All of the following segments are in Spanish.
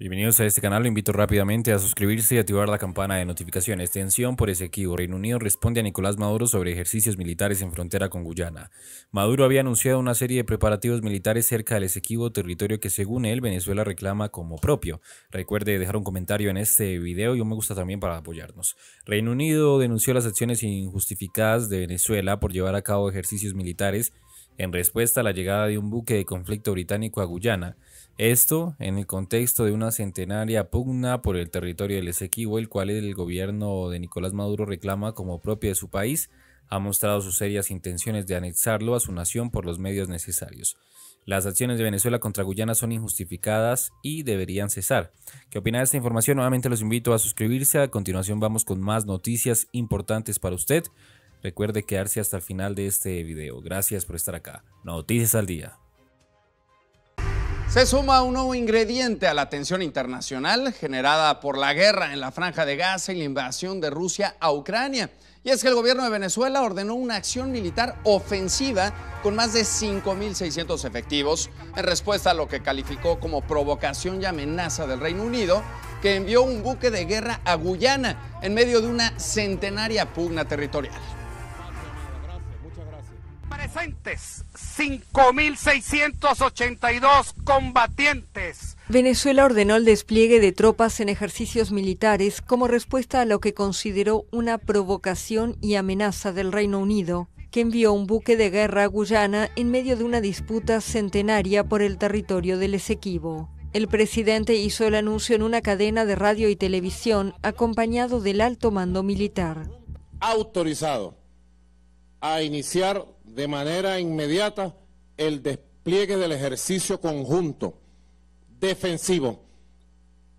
Bienvenidos a este canal, lo invito rápidamente a suscribirse y activar la campana de notificaciones. Tensión por ese Esequibo. Reino Unido responde a Nicolás Maduro sobre ejercicios militares en frontera con Guyana. Maduro había anunciado una serie de preparativos militares cerca del Esequibo, territorio que según él Venezuela reclama como propio. Recuerde dejar un comentario en este video y un me gusta también para apoyarnos. Reino Unido denunció las acciones injustificadas de Venezuela por llevar a cabo ejercicios militares en respuesta a la llegada de un buque de conflicto británico a Guyana, esto en el contexto de una centenaria pugna por el territorio del Esequibo, el cual el gobierno de Nicolás Maduro reclama como propio de su país, ha mostrado sus serias intenciones de anexarlo a su nación por los medios necesarios. Las acciones de Venezuela contra Guyana son injustificadas y deberían cesar. ¿Qué opina de esta información? Nuevamente los invito a suscribirse. A continuación vamos con más noticias importantes para usted. Recuerde quedarse hasta el final de este video. Gracias por estar acá. Noticias al día. Se suma un nuevo ingrediente a la tensión internacional generada por la guerra en la franja de Gaza y la invasión de Rusia a Ucrania. Y es que el gobierno de Venezuela ordenó una acción militar ofensiva con más de 5.600 efectivos en respuesta a lo que calificó como provocación y amenaza del Reino Unido, que envió un buque de guerra a Guyana en medio de una centenaria pugna territorial. 5.682 combatientes. Venezuela ordenó el despliegue de tropas en ejercicios militares como respuesta a lo que consideró una provocación y amenaza del Reino Unido, que envió un buque de guerra a Guyana en medio de una disputa centenaria por el territorio del Esequibo. El presidente hizo el anuncio en una cadena de radio y televisión acompañado del alto mando militar. Autorizado a iniciar de manera inmediata el despliegue del ejercicio conjunto defensivo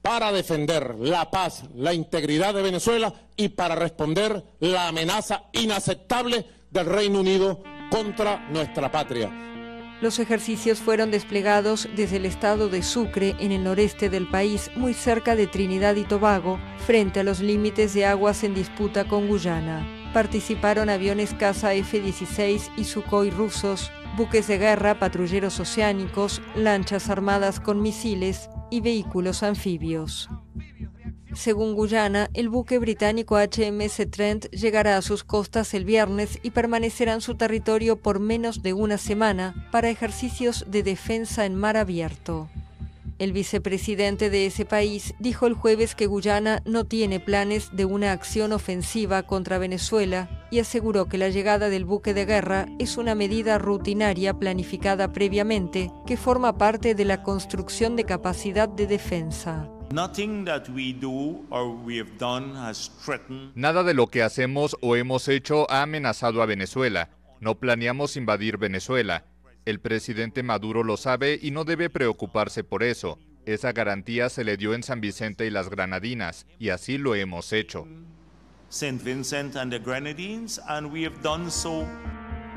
para defender la paz, la integridad de Venezuela y para responder la amenaza inaceptable del Reino Unido contra nuestra patria. Los ejercicios fueron desplegados desde el estado de Sucre, en el noreste del país, muy cerca de Trinidad y Tobago, frente a los límites de aguas en disputa con Guyana participaron aviones caza F-16 y Sukhoi rusos, buques de guerra, patrulleros oceánicos, lanchas armadas con misiles y vehículos anfibios. Según Guyana, el buque británico HMS Trent llegará a sus costas el viernes y permanecerá en su territorio por menos de una semana para ejercicios de defensa en mar abierto. El vicepresidente de ese país dijo el jueves que Guyana no tiene planes de una acción ofensiva contra Venezuela y aseguró que la llegada del buque de guerra es una medida rutinaria planificada previamente que forma parte de la construcción de capacidad de defensa. Nada de lo que hacemos o hemos hecho ha amenazado a Venezuela. No planeamos invadir Venezuela. El presidente Maduro lo sabe y no debe preocuparse por eso. Esa garantía se le dio en San Vicente y las Granadinas, y así lo hemos hecho.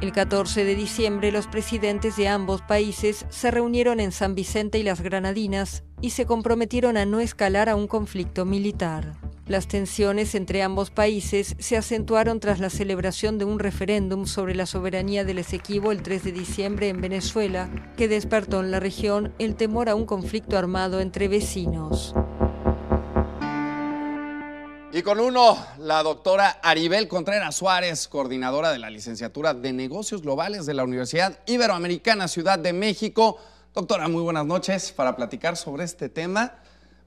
El 14 de diciembre, los presidentes de ambos países se reunieron en San Vicente y las Granadinas y se comprometieron a no escalar a un conflicto militar. Las tensiones entre ambos países se acentuaron tras la celebración de un referéndum sobre la soberanía del Esequibo el 3 de diciembre en Venezuela, que despertó en la región el temor a un conflicto armado entre vecinos. Y con uno, la doctora Aribel Contreras Suárez, coordinadora de la licenciatura de Negocios Globales de la Universidad Iberoamericana Ciudad de México. Doctora, muy buenas noches para platicar sobre este tema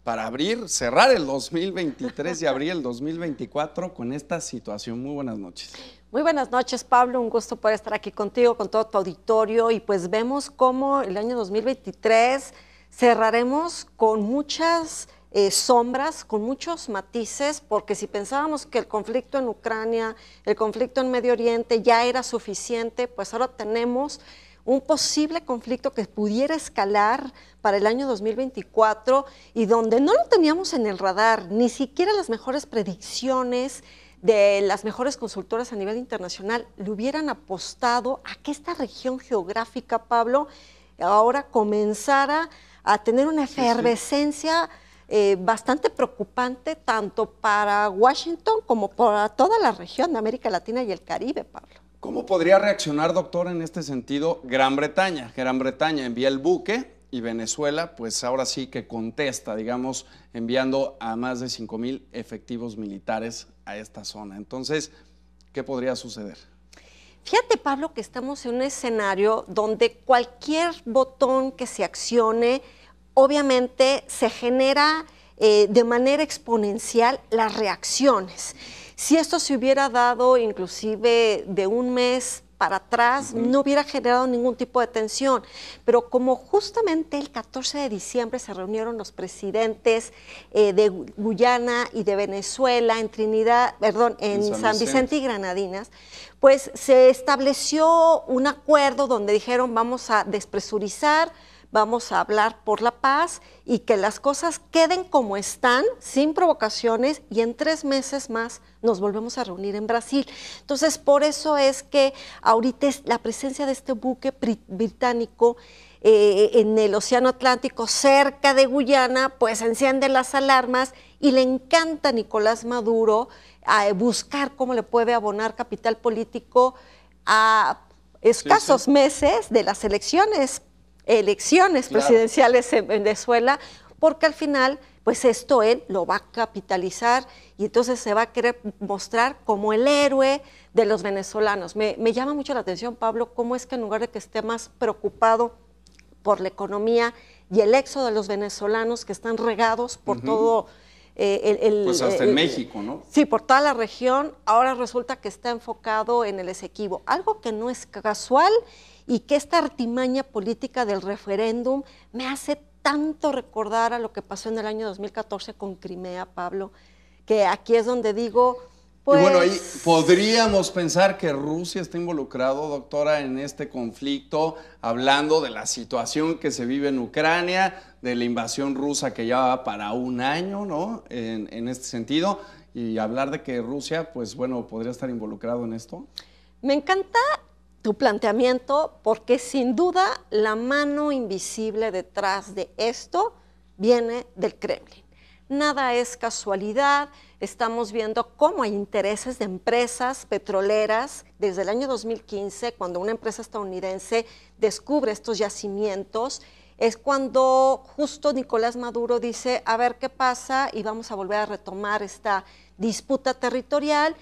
para abrir, cerrar el 2023 y abrir el 2024 con esta situación. Muy buenas noches. Muy buenas noches, Pablo. Un gusto poder estar aquí contigo, con todo tu auditorio. Y pues vemos cómo el año 2023 cerraremos con muchas eh, sombras, con muchos matices, porque si pensábamos que el conflicto en Ucrania, el conflicto en Medio Oriente ya era suficiente, pues ahora tenemos un posible conflicto que pudiera escalar para el año 2024 y donde no lo teníamos en el radar, ni siquiera las mejores predicciones de las mejores consultoras a nivel internacional le hubieran apostado a que esta región geográfica, Pablo, ahora comenzara a tener una efervescencia. Eh, bastante preocupante tanto para Washington como para toda la región de América Latina y el Caribe, Pablo. ¿Cómo podría reaccionar, doctor, en este sentido Gran Bretaña? Gran Bretaña envía el buque y Venezuela, pues ahora sí que contesta, digamos, enviando a más de mil efectivos militares a esta zona. Entonces, ¿qué podría suceder? Fíjate, Pablo, que estamos en un escenario donde cualquier botón que se accione, obviamente se genera eh, de manera exponencial las reacciones. Si esto se hubiera dado inclusive de un mes para atrás, no hubiera generado ningún tipo de tensión. Pero como justamente el 14 de diciembre se reunieron los presidentes eh, de Guyana y de Venezuela en Trinidad, perdón, en, San, Vicente y Granadinas, pues se estableció un acuerdo donde dijeron vamos a despresurizar, vamos a hablar por la paz y que las cosas queden como están, sin provocaciones, y en tres meses más nos volvemos a reunir en Brasil. Entonces, por eso es que ahorita la presencia de este buque británico eh, en el Océano Atlántico, cerca de Guyana, pues enciende las alarmas y le encanta a Nicolás Maduro buscar cómo le puede abonar capital político a escasos meses de las elecciones elecciones presidenciales en Venezuela, porque al final, pues esto él lo va a capitalizar y entonces se va a querer mostrar como el héroe de los venezolanos. Me, llama mucho la atención, Pablo, cómo es que en lugar de que esté más preocupado por la economía y el éxodo de los venezolanos que están regados por todo eh, el, pues hasta eh, en eh, México, ¿no? Sí, por toda la región. Ahora resulta que está enfocado en el esequivo algo que no es casual y que esta artimaña política del referéndum me hace tanto recordar a lo que pasó en el año 2014 con Crimea, Pablo, que aquí es donde digo... Pues... Y bueno, pues, podríamos pensar que Rusia está involucrado, doctora, en este conflicto, hablando de la situación que se vive en Ucrania, de la invasión rusa que ya va para un año, ¿no? En, este sentido, y hablar de que Rusia, pues bueno, podría estar involucrado en esto. Me encanta tu planteamiento, porque sin duda la mano invisible detrás de esto viene del Kremlin. Nada es casualidad, estamos viendo cómo hay intereses de empresas petroleras desde el año 2015, cuando una empresa estadounidense descubre estos yacimientos, es cuando justo Nicolás Maduro dice, a ver qué pasa y vamos a volver a retomar esta disputa territorial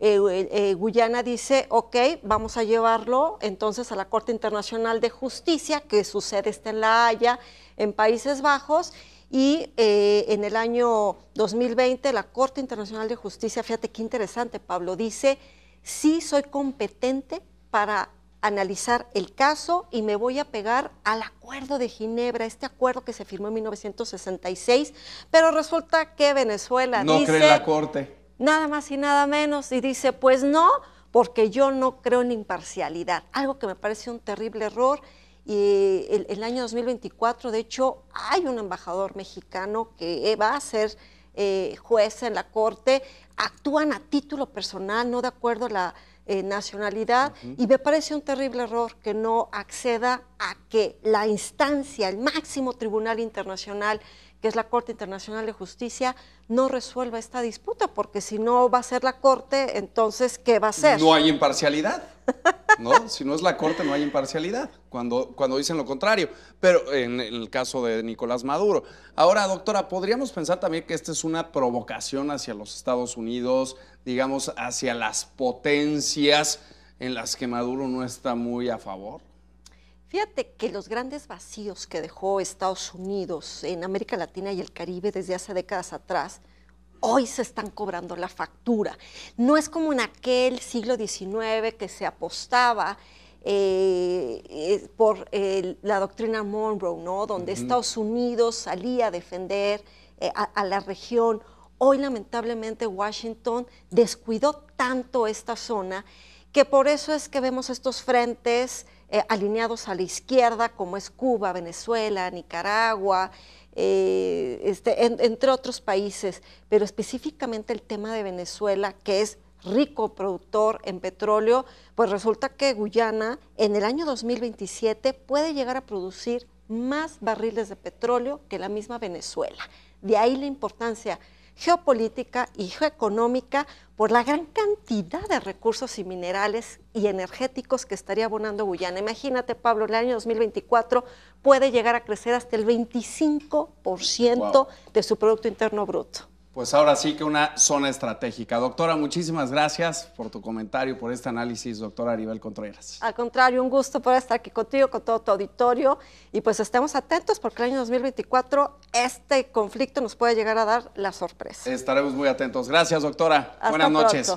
eh, eh, eh, Guyana dice, ok, vamos a llevarlo entonces a la Corte Internacional de Justicia, que su sede está en La Haya, en Países Bajos, y en el año 2020 la Corte Internacional de Justicia, fíjate qué interesante, Pablo, dice, sí soy competente para analizar el caso y me voy a pegar al acuerdo de Ginebra, este acuerdo que se firmó en 1966, pero resulta que Venezuela no cree la Corte nada más y nada menos, y dice, pues no, porque yo no creo en imparcialidad, algo que me parece un terrible error. Y el, el año 2024, de hecho, hay un embajador mexicano que va a ser eh, juez en la corte, actúan a título personal, no de acuerdo a la eh, nacionalidad, y me parece un terrible error que no acceda a que la instancia, el máximo tribunal internacional, que es la Corte Internacional de Justicia, no resuelva esta disputa, porque si no va a ser la Corte, entonces, ¿qué va a ser? No hay imparcialidad, ¿no? si no es la Corte, no hay imparcialidad, cuando, cuando dicen lo contrario, pero en el caso de Nicolás Maduro. Ahora, doctora, ¿podríamos pensar también que esta es una provocación hacia los Estados Unidos, digamos, hacia las potencias en las que Maduro no está muy a favor? Fíjate que los grandes vacíos que dejó Estados Unidos en América Latina y el Caribe desde hace décadas atrás, hoy se están cobrando la factura. No es como en aquel siglo XIX que se apostaba eh, eh, por eh, la doctrina Monroe, ¿no? donde Estados Unidos salía a defender a la región. Hoy lamentablemente Washington descuidó tanto esta zona que por eso es que vemos estos frentes eh, alineados a la izquierda, como es Cuba, Venezuela, Nicaragua, eh, este, entre otros países, pero específicamente el tema de Venezuela, que es rico productor en petróleo, pues resulta que Guyana en el año 2027 puede llegar a producir más barriles de petróleo que la misma Venezuela. De ahí la importancia geopolítica y geoeconómica por la gran cantidad de recursos y minerales y energéticos que estaría abonando Guyana. Imagínate, Pablo, el año 2024 puede llegar a crecer hasta el 25% de su Producto Interno Bruto pues ahora sí que una zona estratégica. Doctora, muchísimas gracias por tu comentario, por este análisis, doctora Aribel Contreras. Al contrario, un gusto por estar aquí contigo, con todo tu auditorio, y pues estemos atentos porque el año 2024 este conflicto nos puede llegar a dar la sorpresa. Estaremos muy atentos. Gracias, doctora. Buenas noches.